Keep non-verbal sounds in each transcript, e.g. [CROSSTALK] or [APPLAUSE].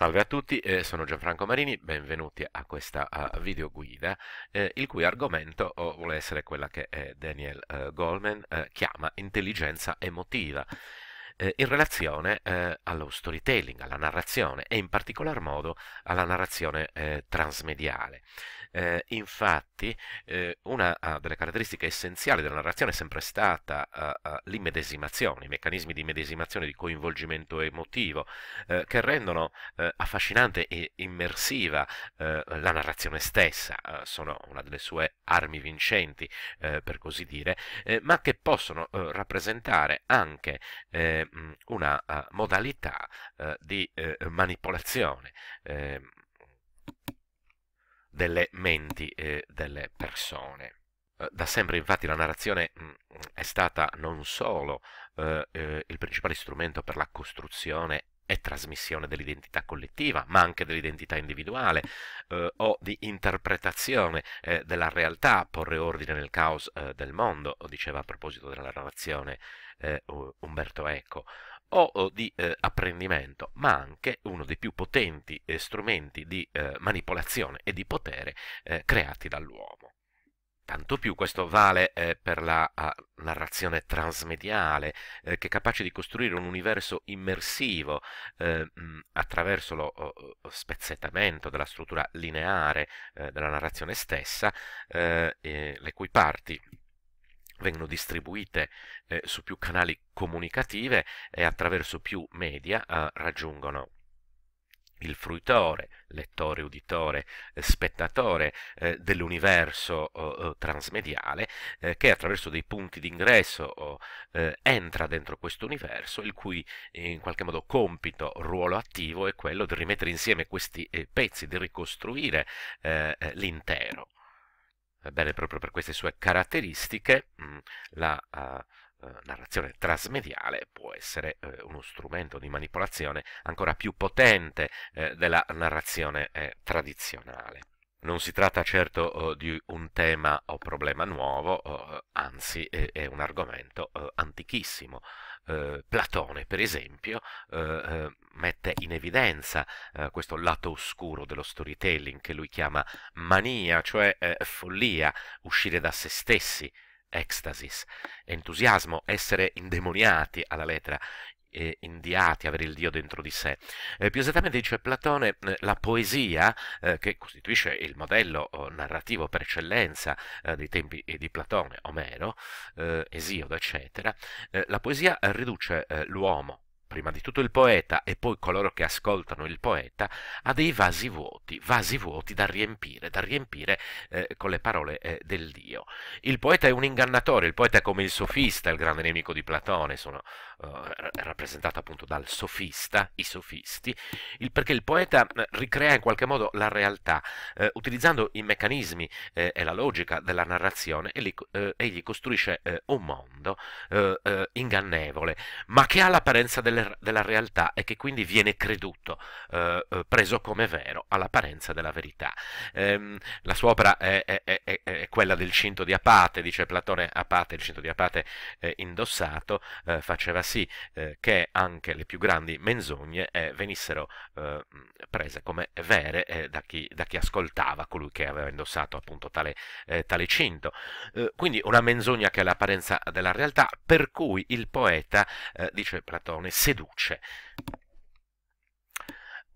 Salve a tutti, eh, sono Gianfranco Marini, benvenuti a questa videoguida, eh, il cui argomento vuole essere quella che eh, Daniel Goldman chiama intelligenza emotiva in relazione eh, allo storytelling, alla narrazione e in particolar modo alla narrazione eh, transmediale. Eh, infatti, eh, una ah, delle caratteristiche essenziali della narrazione è sempre stata ah, ah, l'immedesimazione, i meccanismi di medesimazione, di coinvolgimento emotivo, eh, che rendono eh, affascinante e immersiva eh, la narrazione stessa, sono una delle sue armi vincenti, per così dire, ma che possono rappresentare anche ehm, una modalità di manipolazione. Ehm, delle menti eh, delle persone. Eh, da sempre infatti la narrazione mm, è stata non solo eh, eh, il principale strumento per la costruzione e trasmissione dell'identità collettiva, ma anche dell'identità individuale eh, o di interpretazione eh, della realtà, porre ordine nel caos eh, del mondo, diceva a proposito della narrazione eh, Umberto Eco o di eh, apprendimento, ma anche uno dei più potenti eh, strumenti di eh, manipolazione e di potere eh, creati dall'uomo. Tanto più questo vale eh, per la a, narrazione transmediale, eh, che è capace di costruire un universo immersivo mh, mm, attraverso lo o, spezzettamento della struttura lineare della narrazione stessa, le cui parti vengono distribuite eh, su più canali comunicative e attraverso più media eh, raggiungono il fruitore, lettore, uditore, eh, spettatore eh, dell'universo eh, transmediale che attraverso dei punti d'ingresso eh, entra dentro questo universo il cui in qualche modo compito, ruolo attivo è quello di rimettere insieme questi eh, pezzi, di ricostruire l'intero. Eh, Bene, proprio per queste sue caratteristiche, mm, la uh, narrazione trasmediale può essere uh, uno strumento di manipolazione ancora più potente uh, della narrazione tradizionale. Non si tratta certo oh, di un tema o problema nuovo, oh, anzi è un argomento oh, antichissimo. Eh, Platone, per esempio, eh, eh, mette in evidenza eh, questo lato oscuro dello storytelling che lui chiama mania, cioè eh, follia, uscire da se stessi, ecstasis, entusiasmo, essere indemoniati alla lettera eh, indiati, avere il Dio dentro di sé. Eh, più esattamente dice Platone, eh, la poesia, eh, che costituisce il modello oh, narrativo per eccellenza eh, dei tempi di Platone, Omero, eh, Esiodo, eccetera, la poesia riduce l'uomo prima di tutto il poeta e poi coloro che ascoltano il poeta, ha dei vasi vuoti, vasi vuoti da riempire, da riempire eh, con le parole eh, del Dio. Il poeta è un ingannatore, il poeta è come il sofista, il grande nemico di Platone, sono eh, rappresentato appunto dal sofista, i sofisti, il, perché il poeta eh, ricrea in qualche modo la realtà, eh, utilizzando i meccanismi eh, e la logica della narrazione, e li, egli costruisce un mondo ingannevole, ma che ha l'apparenza delle delle, della realtà e che quindi viene creduto, eh, eh preso come vero all'apparenza della verità. Eh, la sua opera è, è, è, è, quella del cinto di Apate, dice Platone Apate, il cinto di Apate eh, indossato eh, faceva sì che anche le più grandi menzogne venissero prese come vere da chi, da, chi, ascoltava colui che aveva indossato appunto tale, tale cinto. quindi una menzogna che è l'apparenza della realtà, per cui il poeta, dice Platone, si seduce.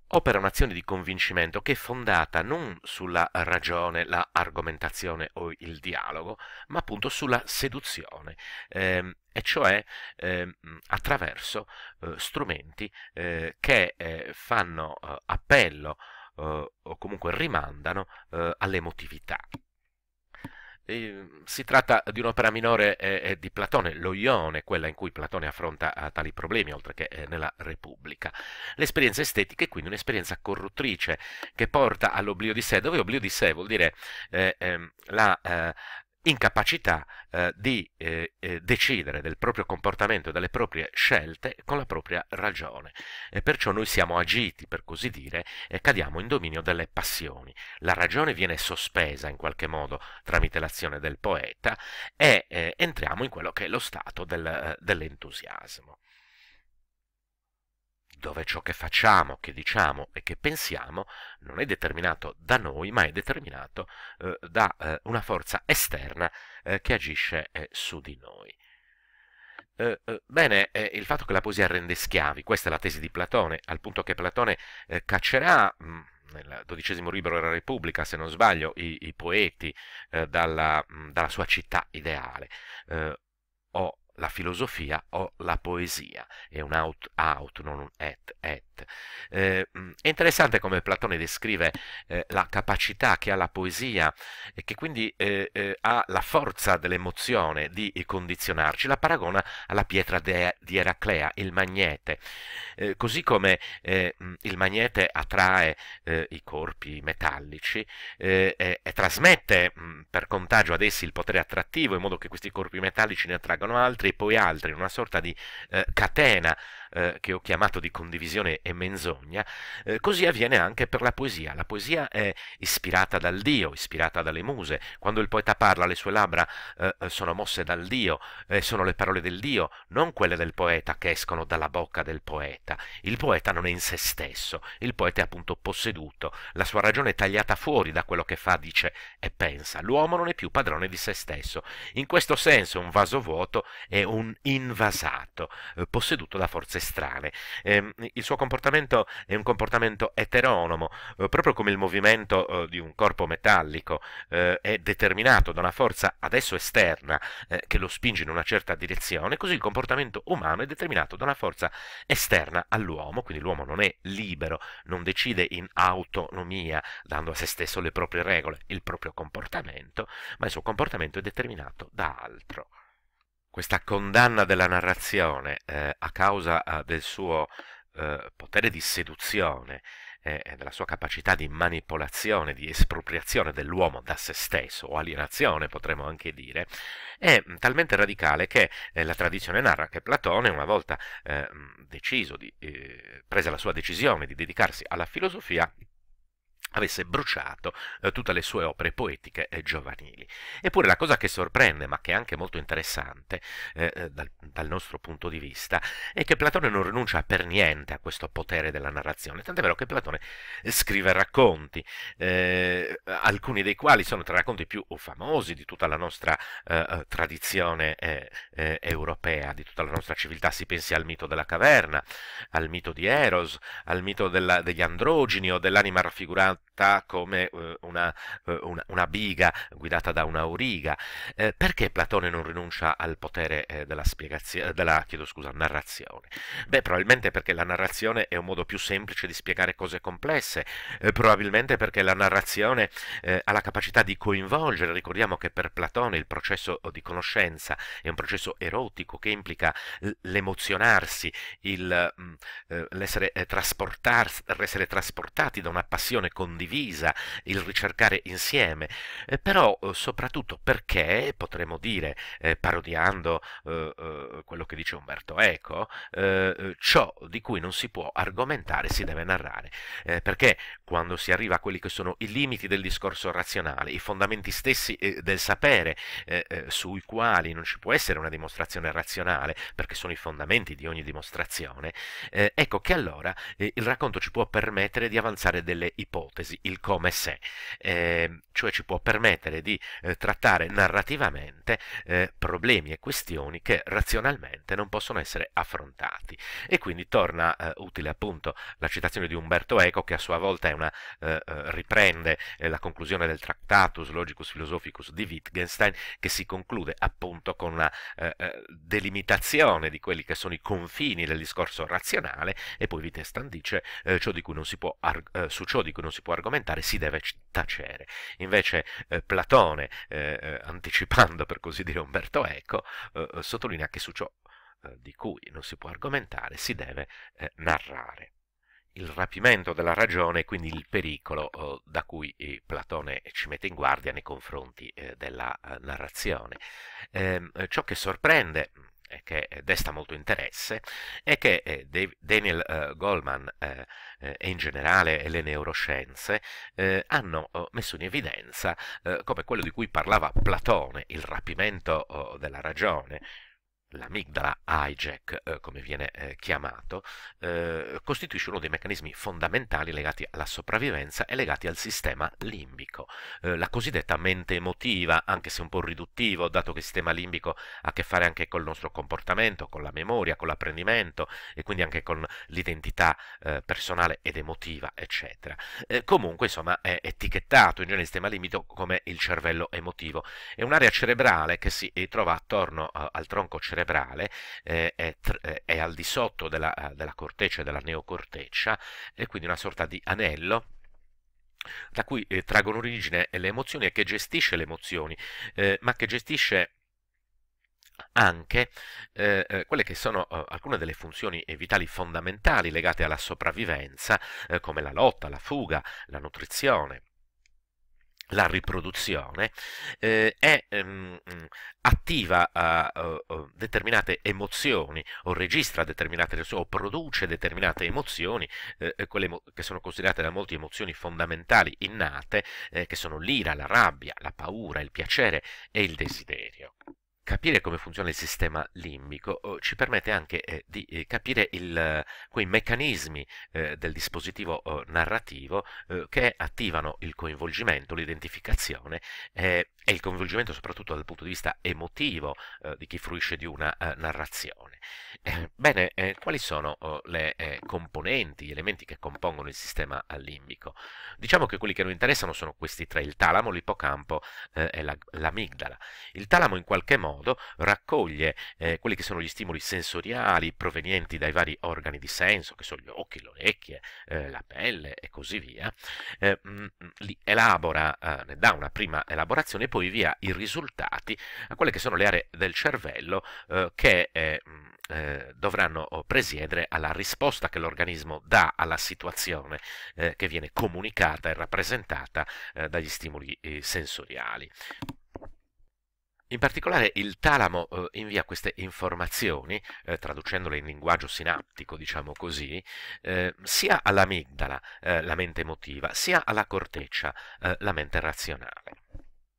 Opera un'azione di convincimento che è fondata non sulla ragione, la argomentazione o il dialogo, ma appunto sulla seduzione, ehm, e cioè ehm, attraverso eh, strumenti eh, che eh, fanno eh, appello eh, o comunque rimandano eh, all'emotività. Ehm, si tratta di un'opera minore eh, eh di Platone, lo Ione, quella in cui Platone affronta eh, tali problemi, oltre che eh, nella Repubblica. L'esperienza estetica è quindi un'esperienza corruttrice che porta all'oblio di sé, dove oblio di sé vuol dire eh, ehm, la incapacità eh, di eh, eh, decidere del proprio comportamento e delle proprie scelte con la propria ragione. E perciò noi siamo agiti, per così dire, e cadiamo in dominio delle passioni. La ragione viene sospesa in qualche modo tramite l'azione del poeta e eh, entriamo in quello che è lo stato del, eh, dell'entusiasmo dove ciò che facciamo, che diciamo e che pensiamo non è determinato da noi, ma è determinato eh, da eh, una forza esterna eh, che agisce eh, su di noi. Eh, eh, bene, il fatto che la poesia rende schiavi, questa è la tesi di Platone, al punto che Platone caccerà... Mh, mm, nel dodicesimo libro della Repubblica, se non sbaglio, i, i poeti dalla, mh, mm, dalla, sua città ideale. o la filosofia o la poesia, è un out, out, non un et, et. Eh, mm, è interessante come Platone descrive eh, la capacità che ha la poesia e che quindi eh, eh ha la forza dell'emozione di condizionarci, la paragona alla pietra de, di Eraclea, il magnete. Eh, così come eh, mm, il magnete attrae i corpi metallici e, e, trasmette mh, mm, per contagio ad essi il potere attrattivo in modo che questi corpi metallici ne attraggano altri, altri e poi altri, una sorta di eh, catena eh, che ho chiamato di condivisione e menzogna, eh, così avviene anche per la poesia. La poesia è ispirata dal Dio, ispirata dalle muse. Quando il poeta parla, le sue labbra eh, eh sono mosse dal Dio, eh, sono le parole del Dio, non quelle del poeta che escono dalla bocca del poeta. Il poeta non è in se stesso, il poeta è appunto posseduto, la sua ragione è tagliata fuori da quello che fa, dice e pensa. L'uomo non è più padrone di se stesso. In questo senso un vaso vuoto è un invasato, eh, posseduto da forze strane. Eh, il suo comportamento è un comportamento eteronomo, eh, proprio come il movimento eh, di un corpo metallico eh, è determinato da una forza adesso esterna eh, che lo spinge in una certa direzione, così il comportamento umano è determinato da una forza esterna all'uomo, quindi l'uomo non è libero, non decide in autonomia, dando a se stesso le proprie regole, il proprio comportamento, ma il suo comportamento è determinato da altro questa condanna della narrazione eh, a causa eh, del suo eh, potere di seduzione eh, e eh, della sua capacità di manipolazione, di espropriazione dell'uomo da se stesso, o alienazione potremmo anche dire, è talmente radicale che eh, la tradizione narra che Platone, una volta eh, deciso di, presa la sua decisione di dedicarsi alla filosofia, avesse bruciato eh, tutte le sue opere poetiche e giovanili. Eppure la cosa che sorprende, ma che è anche molto interessante eh, eh, dal, dal, nostro punto di vista, è che Platone non rinuncia per niente a questo potere della narrazione, tant'è vero che Platone scrive racconti, eh, alcuni dei quali sono tra i racconti più famosi di tutta la nostra eh, eh, tradizione europea, di tutta la nostra civiltà, si pensi al mito della caverna, al mito di Eros, al mito della, degli androgeni o dell'anima raffigurata tratta come eh, una, eh, una, una, biga guidata da un'auriga. Eh, perché Platone non rinuncia al potere eh, della, eh, della scusa, narrazione? Beh, probabilmente perché la narrazione è un modo più semplice di spiegare cose complesse, eh, probabilmente perché la narrazione ha la capacità di coinvolgere, ricordiamo che per Platone il processo di conoscenza è un processo erotico che implica l'emozionarsi, mm, l'essere trasportati da una passione con condivisa, il ricercare insieme, eh, però eh, soprattutto perché, potremmo dire, eh, parodiando eh, eh quello che dice Umberto Eco, eh, ciò di cui non si può argomentare si deve narrare, perché quando si arriva a quelli che sono i limiti del discorso razionale, i fondamenti stessi del sapere, sui quali non ci può essere una dimostrazione razionale, perché sono i fondamenti di ogni dimostrazione, ecco che allora il racconto ci può permettere di avanzare delle ipotesi ipotesi il come se, eh, cioè ci può permettere di eh, trattare narrativamente eh, problemi e questioni che razionalmente non possono essere affrontati. E quindi torna eh, utile appunto la citazione di Umberto Eco che a sua volta una, eh, eh, riprende la conclusione del Tractatus Logicus Philosophicus di Wittgenstein che si conclude appunto con una delimitazione di quelli che sono i confini del discorso razionale e poi Wittgenstein dice ciò su ciò di cui non si può può argomentare, si deve tacere. Invece eh, Platone, eh, eh, anticipando per così dire Umberto Eco, eh, eh, sottolinea che su ciò di cui non si può argomentare si deve narrare il rapimento della ragione è quindi il pericolo eh, da cui eh, Platone ci mette in guardia nei confronti eh, della narrazione. Ehm, ciò che sorprende che eh, desta molto interesse è che eh, Daniel eh, Goldman e in generale le neuroscienze hanno messo in evidenza come quello di cui parlava Platone, il rapimento oh, della ragione, l'amigdala hijack, eh, come viene eh, chiamato, eh, costituisce uno dei meccanismi fondamentali legati alla sopravvivenza e legati al sistema limbico, eh, la cosiddetta mente emotiva, anche se un po' riduttivo, dato che il sistema limbico ha a che fare anche col nostro comportamento, con la memoria, con l'apprendimento e quindi anche con l'identità eh, personale ed emotiva, eccetera. Eh, comunque, insomma, è etichettato in genere il sistema limbico come il cervello emotivo. È un'area cerebrale che si trova attorno al tronco cerebrale cerebrale eh, è, eh, è, al di sotto della, della corteccia e della neocorteccia e quindi una sorta di anello da cui eh, traggono origine le emozioni e che gestisce le emozioni, eh, ma che gestisce anche eh, eh quelle che sono eh, alcune delle funzioni vitali fondamentali legate alla sopravvivenza, come la lotta, la fuga, la nutrizione la riproduzione, eh, è ehm, mm, attiva a, a, a, determinate emozioni o registra determinate o produce determinate emozioni, eh, quelle emo che sono considerate da molti emozioni fondamentali innate, eh, che sono l'ira, la rabbia, la paura, il piacere e il desiderio. Capire come funziona il sistema limbico ci permette anche eh, di eh, capire il, quei meccanismi eh, del dispositivo narrativo eh, che attivano il coinvolgimento, l'identificazione eh, e il coinvolgimento soprattutto dal punto di vista emotivo di chi fruisce di una narrazione. bene, quali sono oh, le componenti, gli elementi che compongono il sistema limbico? Diciamo che quelli che noi interessano sono questi tre, il talamo, l'ippocampo e l'amigdala. il talamo in qualche modo modo raccoglie eh, quelli che sono gli stimoli sensoriali provenienti dai vari organi di senso, che sono gli occhi, le orecchie, eh, la pelle e così via, eh, mm, mm, li elabora, eh, ne dà una prima elaborazione e poi via i risultati a quelle che sono le aree del cervello eh, che eh, mm, dovranno oh, presiedere alla risposta che l'organismo dà alla situazione che viene comunicata e rappresentata dagli stimoli sensoriali. In particolare il talamo eh, invia queste informazioni, eh, traducendole in linguaggio sinaptico, diciamo così, eh, sia all'amigdala, eh, la mente emotiva, sia alla corteccia, eh, la mente razionale.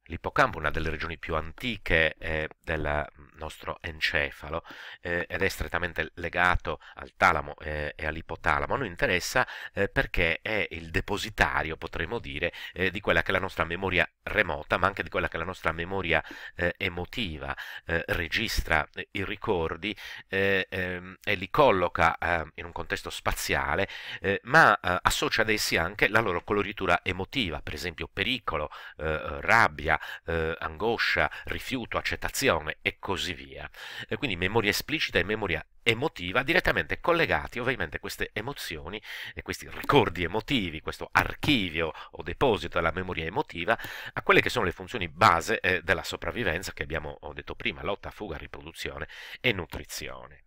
L'ippocampo, una delle regioni più antiche eh, del nostro encefalo eh, ed è strettamente legato al talamo eh, e all'ipotalamo, noi interessa eh, perché è il depositario, potremmo dire, eh, di quella che è la nostra memoria remota, ma anche di quella che è la nostra memoria eh, emotiva, registra i ricordi ehm, e li colloca in un contesto spaziale, ma associa ad essi anche la loro coloritura emotiva, per esempio pericolo, rabbia, paura, eh, angoscia, rifiuto, accettazione e così via. E quindi memoria esplicita e memoria emotiva direttamente collegati ovviamente queste emozioni e questi ricordi emotivi, questo archivio o deposito della memoria emotiva a quelle che sono le funzioni base eh, della sopravvivenza che abbiamo detto prima, lotta, fuga, riproduzione e nutrizione.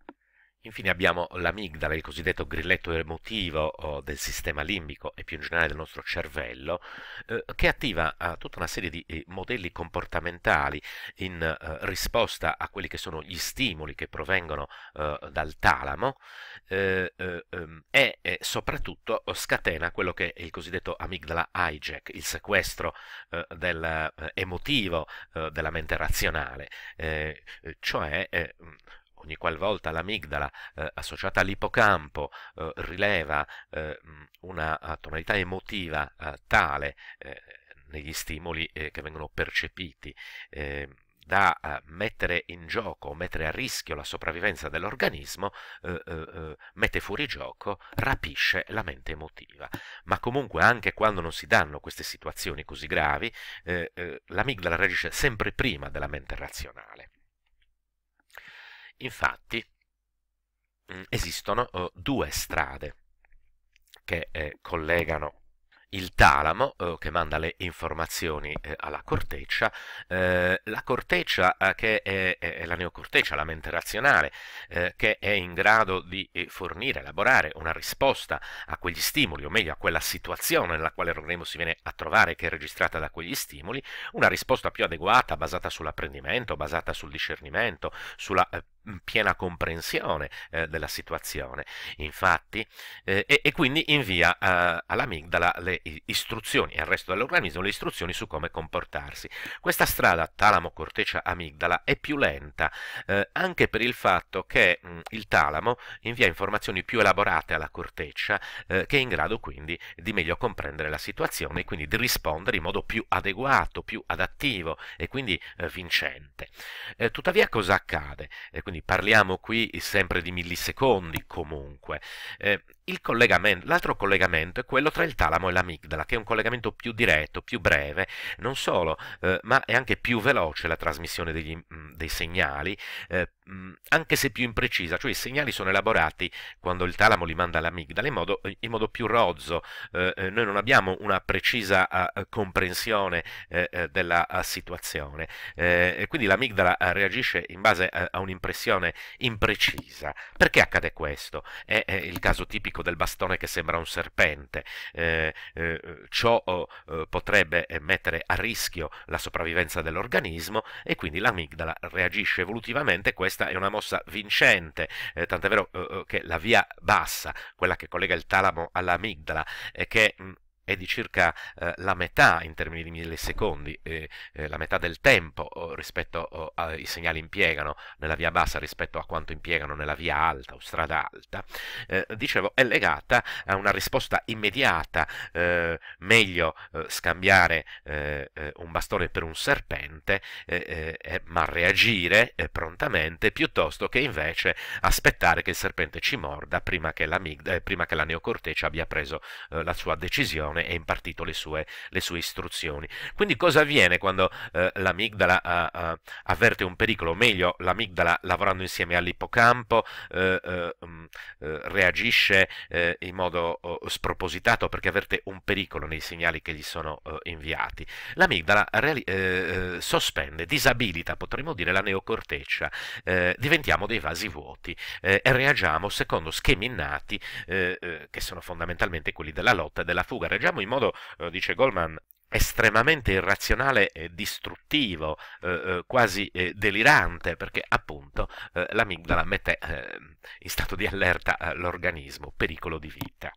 Infine abbiamo l'amigdala, il cosiddetto grilletto emotivo del sistema limbico e più in generale del nostro cervello, eh, che attiva eh, tutta una serie di eh, modelli comportamentali in risposta a quelli che sono gli stimoli che provengono dal talamo ehm, e soprattutto scatena quello che è il cosiddetto amigdala hijack, il sequestro del, emotivo della mente razionale, cioè ogni qualvolta l'amigdala eh, associata all'ipocampo eh, rileva eh, mm, una eh, tonalità emotiva eh, tale eh, negli stimoli che vengono percepiti da mettere in gioco, mettere a rischio la sopravvivenza dell'organismo, eh, eh, mette fuori gioco, rapisce la mente emotiva. Ma comunque anche quando non si danno queste situazioni così gravi, eh, l'amigdala reagisce sempre prima della mente razionale. Infatti mm, esistono oh, due strade che eh, collegano il talamo eh, che manda le informazioni eh, alla corteccia, eh, la corteccia che è, è, la neocorteccia, la mente razionale, che è in grado di fornire, elaborare una risposta a quegli stimoli, o meglio a quella situazione nella quale l'organismo si viene a trovare che è registrata da quegli stimoli, una risposta più adeguata basata sull'apprendimento, basata sul discernimento, sulla piena comprensione eh, della situazione, infatti, eh, e, e, quindi invia eh, all'amigdala le istruzioni e al resto dell'organismo le istruzioni su come comportarsi. Questa strada talamo-corteccia-amigdala è più lenta, eh, anche per il fatto che mh, mm, il talamo invia informazioni più elaborate alla corteccia, eh, che è in grado quindi di meglio comprendere la situazione e quindi di rispondere in modo più adeguato, più adattivo e quindi eh, vincente. tuttavia cosa accade? quindi Parliamo qui sempre di millisecondi comunque. Eh, collegamento, l'altro collegamento è quello tra il talamo e l'amigdala, che è un collegamento più diretto, più breve, non solo, eh, ma è anche più veloce la trasmissione degli, mh, mm, dei segnali, eh, mh, mm, anche se più imprecisa, cioè i segnali sono elaborati quando il talamo li manda all'amigdala in modo, eh, in modo più rozzo, eh, eh, noi non abbiamo una precisa uh, comprensione uh, della uh, situazione, e quindi l'amigdala reagisce in base a, un'impressione imprecisa. Perché accade questo? È, è il caso tipico colpo del bastone che sembra un serpente. Eh, eh, ciò oh, eh, potrebbe eh, mettere a rischio la sopravvivenza dell'organismo e quindi l'amigdala reagisce evolutivamente. Questa è una mossa vincente, eh, tant'è vero eh, che la via bassa, quella che collega il talamo all'amigdala, è che mh, mm, è di circa eh, la metà in termini di millisecondi, eh, eh, la metà del tempo rispetto ai segnali impiegano nella via bassa rispetto a quanto impiegano nella via alta o strada alta, eh, dicevo, è legata a una risposta immediata, eh, meglio eh, scambiare un bastone per un serpente, ma reagire prontamente piuttosto che invece aspettare che il serpente ci morda prima che, prima che la neocorteccia abbia preso la sua decisione persone e impartito le sue, le sue istruzioni. Quindi cosa avviene quando eh, l'amigdala eh, eh avverte un pericolo, o meglio l'amigdala lavorando insieme all'ippocampo eh, eh, mm, reagisce in modo oh, spropositato perché avverte un pericolo nei segnali che gli sono inviati. L'amigdala sospende, disabilita, potremmo dire, la neocorteccia, diventiamo dei vasi vuoti e reagiamo secondo schemi innati che sono fondamentalmente quelli della lotta e della fuga, reagiamo diciamo in modo, eh, dice Goldman, estremamente irrazionale e distruttivo, eh, eh, quasi eh, delirante, perché appunto eh, l'amigdala mette eh, in stato di allerta l'organismo, pericolo di vita.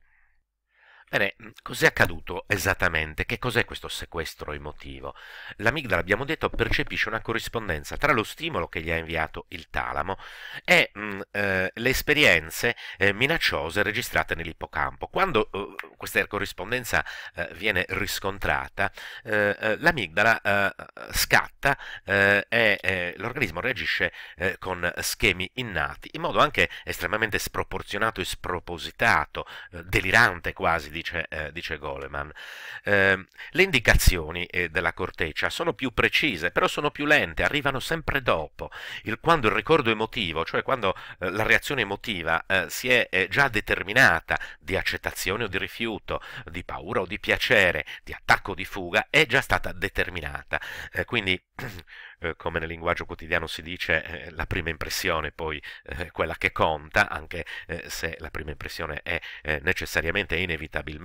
Bene, cos'è accaduto esattamente? Che cos'è questo sequestro emotivo? L'amigdala, abbiamo detto, percepisce una corrispondenza tra lo stimolo che gli ha inviato il talamo e mh, mm, eh, le esperienze eh, minacciose registrate nell'ippocampo. Quando eh, questa corrispondenza eh, viene riscontrata, eh, eh, l'amigdala scatta e l'organismo reagisce con schemi innati, in modo anche estremamente sproporzionato e spropositato, delirante quasi, di dice, eh, dice Goleman. Eh, le indicazioni eh, della corteccia sono più precise, però sono più lente, arrivano sempre dopo. Il, quando il ricordo emotivo, cioè quando eh, la reazione emotiva eh, si è eh, già determinata di accettazione o di rifiuto, di paura o di piacere, di attacco o di fuga, è già stata determinata. quindi [CLEARS THROAT] Eh, come nel linguaggio quotidiano si dice, eh, la prima impressione poi eh, quella che conta, anche eh, se la prima impressione è eh, necessariamente e inevitabilmente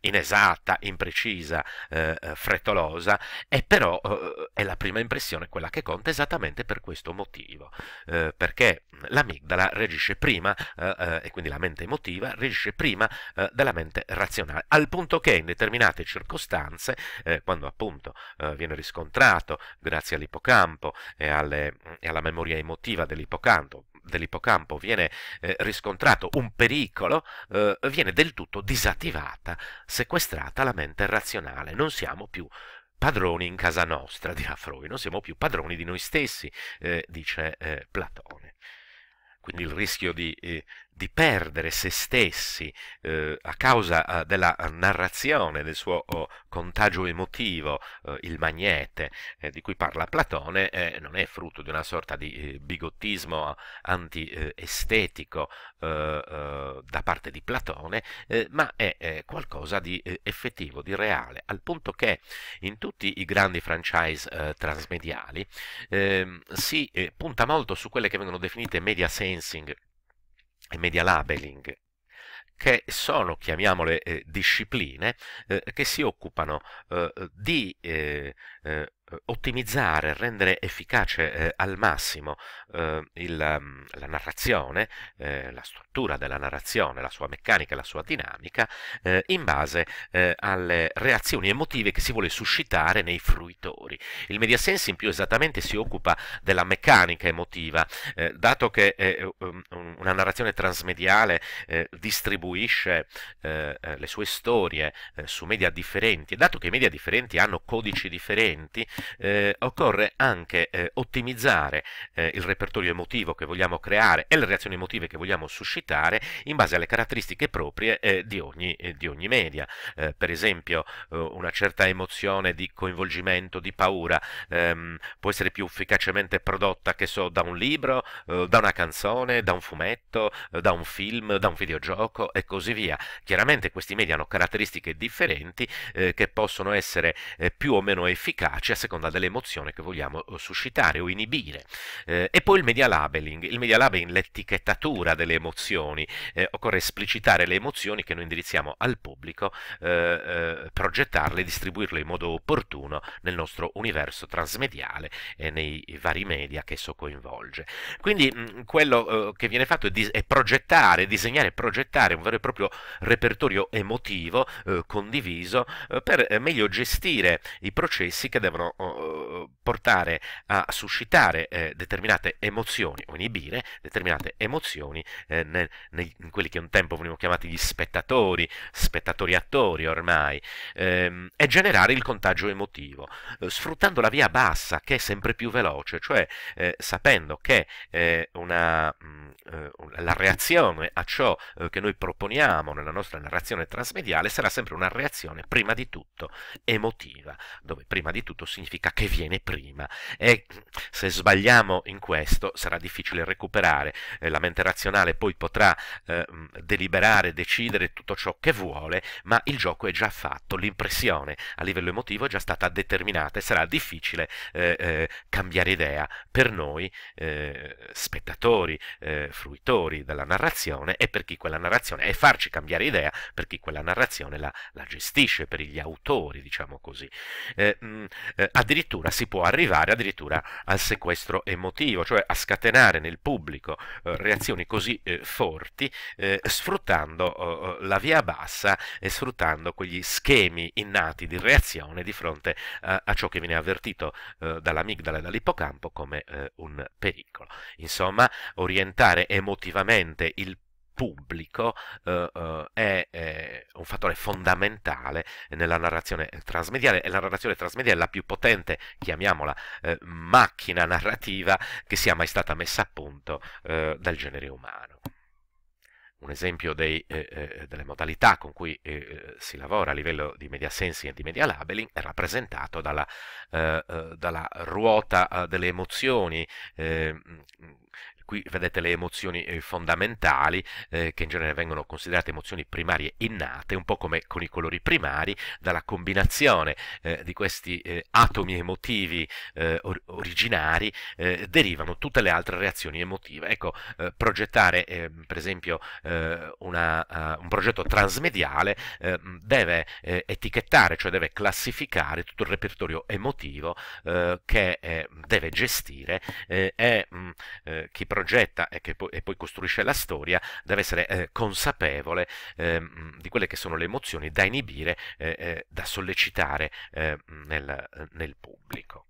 inesatta, imprecisa, frettolosa, e però è la prima impressione quella che conta esattamente per questo motivo, perché l'amigdala reagisce prima, e quindi la mente emotiva, reagisce prima della mente razionale, al punto che in determinate circostanze, quando appunto viene riscontrato grazie all'ippocampo e, alle, e alla memoria emotiva dell'ippocampo, dell'ippocampo viene eh, riscontrato un pericolo, eh, viene del tutto disattivata, sequestrata la mente razionale. Non siamo più padroni in casa nostra, dirà Freud, non siamo più padroni di noi stessi, eh, dice eh, Platone. Quindi il rischio di eh, di perdere se stessi eh, a causa eh, della narrazione, del suo oh, contagio emotivo, eh, il magnete eh, di cui parla Platone, eh, non è frutto di una sorta di eh, bigottismo antiestetico da parte di Platone, ma è qualcosa di effettivo, di reale, al punto che in tutti i grandi franchise transmediali ehm, si punta molto su quelle che vengono definite media sensing e media labeling, che sono, chiamiamole, eh, discipline eh, che si occupano eh, di eh, eh, ottimizzare, rendere efficace eh, al massimo eh, il, mm, la narrazione, eh, la struttura della narrazione, la sua meccanica, la sua dinamica, eh, in base eh, alle reazioni emotive che si vuole suscitare nei fruitori. Il Mediasense in più esattamente si occupa della meccanica emotiva, eh, dato che um, una narrazione transmediale distribuisce le sue storie su media differenti, e dato che i media differenti hanno codici differenti, eh, occorre anche eh, ottimizzare eh, il repertorio emotivo che vogliamo creare e le reazioni emotive che vogliamo suscitare in base alle caratteristiche proprie eh, di ogni, eh, di, ogni, media. Eh, per esempio una certa emozione di coinvolgimento, di paura, ehm, può essere più efficacemente prodotta, che so, da un libro, da una canzone, da un fumetto, da un film, da un videogioco e così via. Chiaramente questi media hanno caratteristiche differenti che possono essere più o meno efficaci a seconda seconda dell'emozione che vogliamo eh, suscitare o inibire. Eh, e poi il media labeling, il media labeling l'etichettatura delle emozioni, eh, occorre esplicitare le emozioni che noi indirizziamo al pubblico, eh, eh progettarle distribuirle in modo opportuno nel nostro universo transmediale e nei vari media che esso coinvolge. Quindi mh, mm, quello eh, che viene fatto è, di- è progettare, disegnare e progettare un vero e proprio repertorio emotivo condiviso per meglio gestire i processi che devono Uhm, portare a suscitare eh, determinate emozioni o inibire determinate emozioni eh, nel, nel, in quelli che un tempo venivano chiamati gli spettatori, spettatori attori ormai, ehm, e generare il contagio emotivo, eh, sfruttando la via bassa che è sempre più veloce, cioè eh, sapendo che eh, una, mh, mhmm, eh, la reazione a ciò che noi proponiamo nella nostra narrazione transmediale sarà sempre una reazione prima di tutto emotiva, dove prima di tutto significa significa che viene prima e se sbagliamo in questo sarà difficile recuperare, eh, la mente razionale poi potrà eh, mm, deliberare, decidere tutto ciò che vuole, ma il gioco è già fatto, l'impressione a livello emotivo è già stata determinata e sarà difficile eh, eh, cambiare idea per noi eh, spettatori, eh, fruitori della narrazione e per chi quella narrazione e farci cambiare idea per chi quella narrazione la, la gestisce, per gli autori, diciamo così. Mh, mm, addirittura si può arrivare addirittura al sequestro emotivo, cioè a scatenare nel pubblico eh, reazioni così eh, forti eh, sfruttando oh, oh, la via bassa e sfruttando quegli schemi innati di reazione di fronte a ciò che viene avvertito eh, dall'amigdala e dall'ippocampo come eh, un pericolo. Insomma, orientare emotivamente il pubblico eh, eh, è, un fattore fondamentale nella narrazione transmediale e la narrazione transmediale è la più potente, chiamiamola, eh, macchina narrativa che sia mai stata messa a punto eh, dal genere umano un esempio dei, eh, eh, delle modalità con cui eh, si lavora a livello di media sensing e di media labeling è rappresentato dalla, eh, eh dalla ruota delle emozioni qui vedete le emozioni eh, fondamentali eh, che in genere vengono considerate emozioni primarie innate, un po' come con i colori primari, dalla combinazione eh, di questi eh, atomi emotivi eh, or originari eh, derivano tutte le altre reazioni emotive. Ecco, progettare ehm, per esempio una, uh, un progetto transmediale ehm, deve etichettare, cioè deve classificare tutto il repertorio emotivo che deve gestire e mh, mm, chi progettare progetta e, che po- e poi costruisce la storia deve essere eh, consapevole eh, di quelle che sono le emozioni da inibire, eh, eh da sollecitare eh, nel, eh, nel pubblico.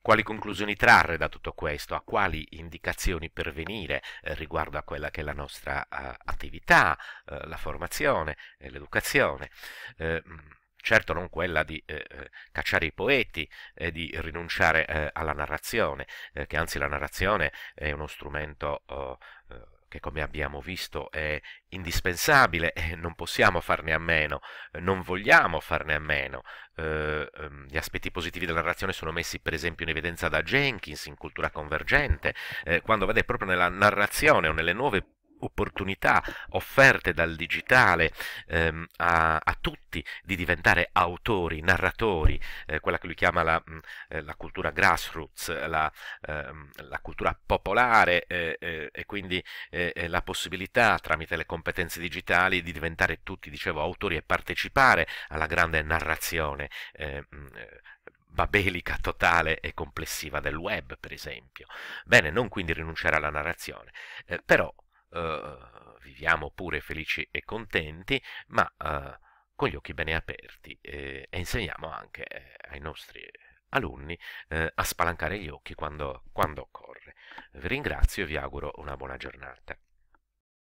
Quali conclusioni trarre da tutto questo? A quali indicazioni pervenire eh, riguardo a quella che è la nostra eh, attività, eh, la formazione, e l'educazione? Eh, certo non quella di eh, eh cacciare i poeti, e eh, di rinunciare eh, alla narrazione, eh, che anzi la narrazione è uno strumento oh, che come abbiamo visto è indispensabile e non possiamo farne a meno, non vogliamo farne a meno. Eh, ehm, gli aspetti positivi della narrazione sono messi per esempio in evidenza da Jenkins in Cultura Convergente, eh, quando vede proprio nella narrazione o nelle nuove opportunità offerte dal digitale ehm, a, a, tutti di diventare autori, narratori, eh, quella che lui chiama la, mh, mm, eh, la cultura grassroots, la, ehm, la cultura popolare eh, eh, e quindi eh, eh, la possibilità tramite le competenze digitali di diventare tutti, dicevo, autori e partecipare alla grande narrazione. Mh, ehm, babelica totale e complessiva del web, per esempio. Bene, non quindi rinunciare alla narrazione, eh, però eh, viviamo pure felici e contenti, ma eh, con gli occhi bene aperti e, eh, e insegniamo anche eh, ai nostri alunni eh, a spalancare gli occhi quando, quando occorre. Vi ringrazio e vi auguro una buona giornata.